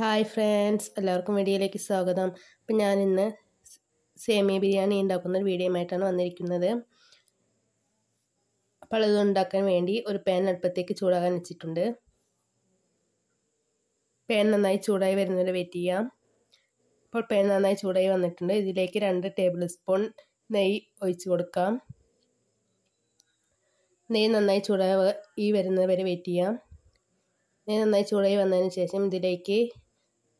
hi friends എല്ലാവർക്കും വീഡിയോയിലേക്ക് സ്വാഗതം അപ്പം ഇന്ന് സേമിയ ബിരിയാണി ഉണ്ടാക്കുന്ന ഒരു വീഡിയോയുമായിട്ടാണ് വന്നിരിക്കുന്നത് അപ്പോൾ അത് ഉണ്ടാക്കാൻ വേണ്ടി ഒരു പാൻ അടുപ്പത്തേക്ക് ചൂടാകാൻ വെച്ചിട്ടുണ്ട് പാൻ നന്നായി ചൂടായി വരുന്നവരെ വെയിറ്റ് ചെയ്യാം അപ്പോൾ പാൻ നന്നായി ചൂടായി വന്നിട്ടുണ്ട് ഇതിലേക്ക് രണ്ട് ടേബിൾ സ്പൂൺ നെയ്യ് ഒഴിച്ച് കൊടുക്കാം നെയ്യ് നന്നായി ചൂടായി വരുന്നവരെ വെയിറ്റ് ചെയ്യാം നെയ്യ് നന്നായി ചൂടായി വന്നതിന് ശേഷം ഇതിലേക്ക്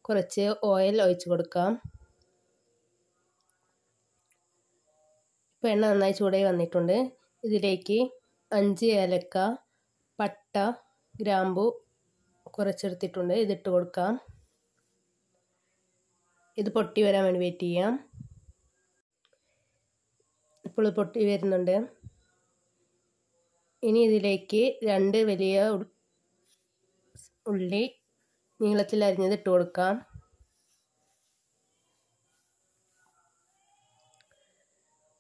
കുറച്ച് ഓയിൽ ഒഴിച്ച് കൊടുക്കാം ഇപ്പോൾ എണ്ണ നന്നായി ചൂടായി വന്നിട്ടുണ്ട് ഇതിലേക്ക് അഞ്ച് ഏലക്ക പട്ട ഗ്രാമ്പു കുറച്ചെടുത്തിട്ടുണ്ട് ഇതിട്ട് കൊടുക്കാം ഇത് പൊട്ടി വരാൻ വേണ്ടി വെയിറ്റ് ചെയ്യാം ഇപ്പോൾ പൊട്ടി വരുന്നുണ്ട് ഇനി ഇതിലേക്ക് രണ്ട് വലിയ ഉള്ളി നീളത്തിൽ അരിഞ്ഞത് ഇട്ട് കൊടുക്കാം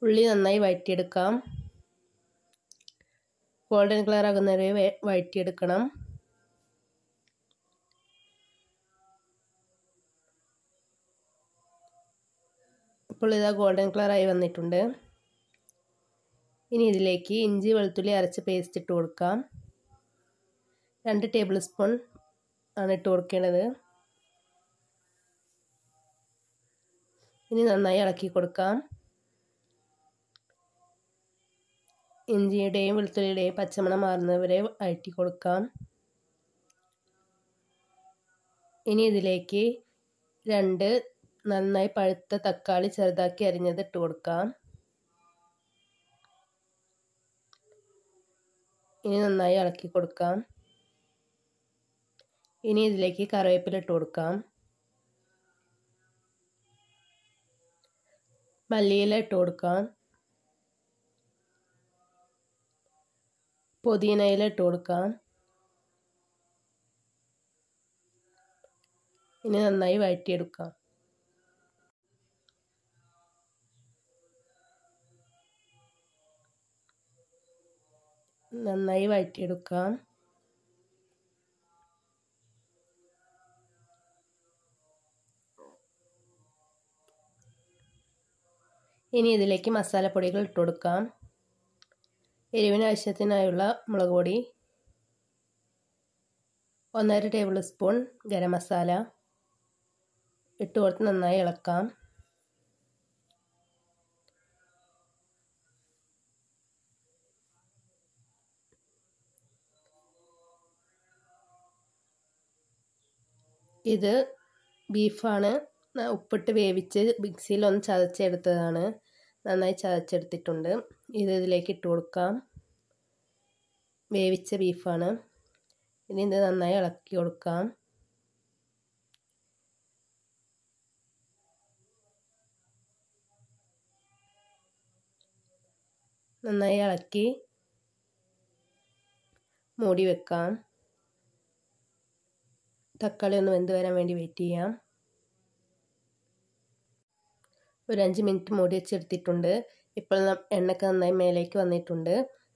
ഉള്ളി നന്നായി വഴറ്റിയെടുക്കാം ഗോൾഡൻ കളർ ആകുന്നവരെ വഴറ്റിയെടുക്കണം ഇപ്പോൾ ഇതാ ഗോൾഡൻ കളറായി വന്നിട്ടുണ്ട് ഇനി ഇതിലേക്ക് ഇഞ്ചി വെളുത്തുള്ളി അരച്ച പേസ്റ്റ് ഇട്ട് കൊടുക്കാം രണ്ട് ടേബിൾ സ്പൂൺ ആണ് ഇട്ട് കൊടുക്കേണ്ടത് ഇനി നന്നായി ഇളക്കി കൊടുക്കാം ഇഞ്ചിയുടെയും വെളുത്തുള്ളിയുടെയും പച്ചമണം മാറുന്നവരെ അയറ്റി കൊടുക്കാം ഇനി ഇതിലേക്ക് രണ്ട് നന്നായി പഴുത്ത തക്കാളി ചെറുതാക്കി അരിഞ്ഞത് ഇട്ട് കൊടുക്കാം ഇനി നന്നായി ഇളക്കി കൊടുക്കാം ഇനി ഇതിലേക്ക് കറിവേപ്പില ഇട്ട് കൊടുക്കാം മല്ലിയില ഇട്ട് കൊടുക്കാം പുതിനയില ഇട്ട് കൊടുക്കാം ഇനി നന്നായി വഴറ്റിയെടുക്കാം നന്നായി വഴറ്റിയെടുക്കാം ഇനി ഇതിലേക്ക് മസാലപ്പൊടികൾ ഇട്ട് കൊടുക്കാം എരിവിന് ആവശ്യത്തിനായുള്ള മുളക് പൊടി ഒന്നര ടേബിൾ സ്പൂൺ ഗരം മസാല ഇട്ട് കൊടുത്ത് നന്നായി ഇളക്കാം ഇത് ബീഫാണ് ഉപ്പിട്ട് വേവിച്ച് മിക്സിയിൽ ഒന്ന് ചതച്ചെടുത്തതാണ് നന്നായി ചതച്ചെടുത്തിട്ടുണ്ട് ഇത് ഇതിലേക്ക് ഇട്ട് കൊടുക്കാം വേവിച്ച ബീഫാണ് ഇനി ഇത് നന്നായി ഇളക്കി കൊടുക്കാം നന്നായി ഇളക്കി മൂടി വെക്കാം തക്കാളി ഒന്ന് വെന്ത് വരാൻ വേണ്ടി വെയിറ്റ് ചെയ്യാം ഒരു അഞ്ച് മിനിറ്റ് മൂടി വെച്ചെടുത്തിട്ടുണ്ട് ഇപ്പോൾ എണ്ണയ്ക്ക് നന്നായി മേലേക്ക് വന്നിട്ടുണ്ട്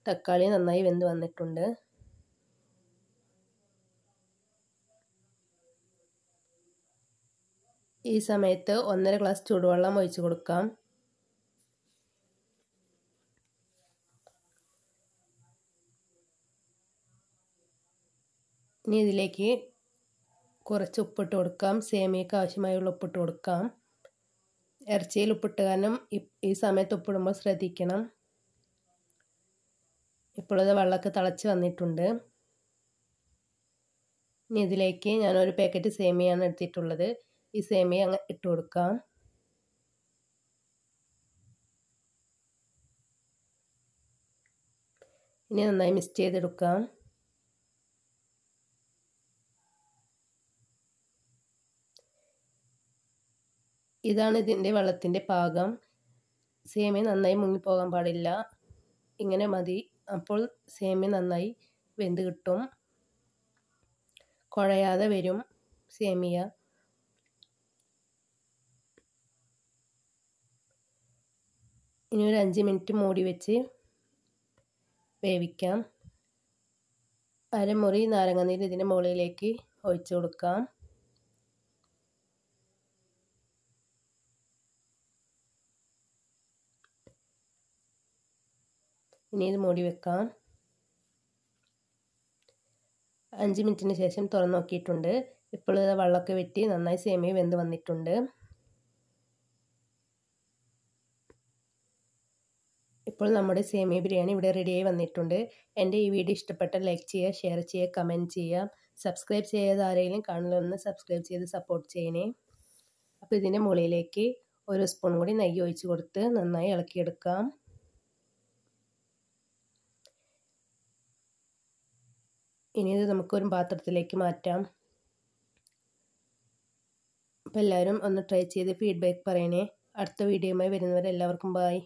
തക്കാളി നന്നായി വെന്ത് വന്നിട്ടുണ്ട് ഈ സമയത്ത് ഒന്നര ഗ്ലാസ് ചൂടുവെള്ളം ഒഴിച്ചു കൊടുക്കാം ഇനി ഇതിലേക്ക് കുറച്ച് ഉപ്പിട്ട് കൊടുക്കാം സേമിയക്ക് ആവശ്യമായുള്ള ഉപ്പിട്ട് കൊടുക്കാം ഇറച്ചിയിൽ ഉപ്പിട്ട് കാരണം ഈ സമയത്ത് ഉപ്പിടുമ്പോൾ ശ്രദ്ധിക്കണം ഇപ്പോഴത് വെള്ളമൊക്കെ തിളച്ച് വന്നിട്ടുണ്ട് ഇനി ഇതിലേക്ക് ഞാനൊരു പാക്കറ്റ് സേമിയാണ് എടുത്തിട്ടുള്ളത് ഈ സേമിയ അങ്ങ് ഇട്ട് കൊടുക്കാം ഇനി നന്നായി മിക്സ് ചെയ്തെടുക്കാം ഇതാണ് ഇതിൻ്റെ വെള്ളത്തിൻ്റെ പാകം സേമിയ നന്നായി മുങ്ങിപ്പോകാൻ പാടില്ല ഇങ്ങനെ മതി അപ്പോൾ സേമിയ നന്നായി വെന്ത് കിട്ടും കുഴയാതെ വരും സേമിയ ഇനി ഒരു അഞ്ച് മിനിറ്റ് മൂടി വെച്ച് വേവിക്കാം അരമുറി നീര് ഇതിൻ്റെ മുകളിലേക്ക് ഒഴിച്ചു കൊടുക്കാം ഇനി ഇത് മൂടി വെക്കാം അഞ്ച് മിനിറ്റിന് ശേഷം തുറന്നു നോക്കിയിട്ടുണ്ട് ഇപ്പോൾ ഇത് വെള്ളമൊക്കെ വെറ്റി നന്നായി സേമിയ വെന്ത് വന്നിട്ടുണ്ട് ഇപ്പോൾ നമ്മുടെ സേമിയ ബിരിയാണി ഇവിടെ റെഡിയായി വന്നിട്ടുണ്ട് എൻ്റെ ഈ വീഡിയോ ഇഷ്ടപ്പെട്ട ലൈക്ക് ചെയ്യുക ഷെയർ ചെയ്യുക കമൻറ്റ് ചെയ്യുക സബ്സ്ക്രൈബ് ചെയ്യാതെ ആരെങ്കിലും കാണണമെന്ന് സബ്സ്ക്രൈബ് ചെയ്ത് സപ്പോർട്ട് ചെയ്യണേ അപ്പോൾ ഇതിൻ്റെ മുകളിലേക്ക് ഒരു സ്പൂൺ കൂടി നെയ്യ് ഒഴിച്ച് കൊടുത്ത് നന്നായി ഇളക്കിയെടുക്കാം ഇനി ഇത് നമുക്കൊരു പാത്രത്തിലേക്ക് മാറ്റാം അപ്പോൾ എല്ലാവരും ഒന്ന് ട്രൈ ചെയ്ത് ഫീഡ്ബാക്ക് പറയണേ അടുത്ത വീഡിയോയുമായി വരുന്നവരെല്ലാവർക്കും ബായ്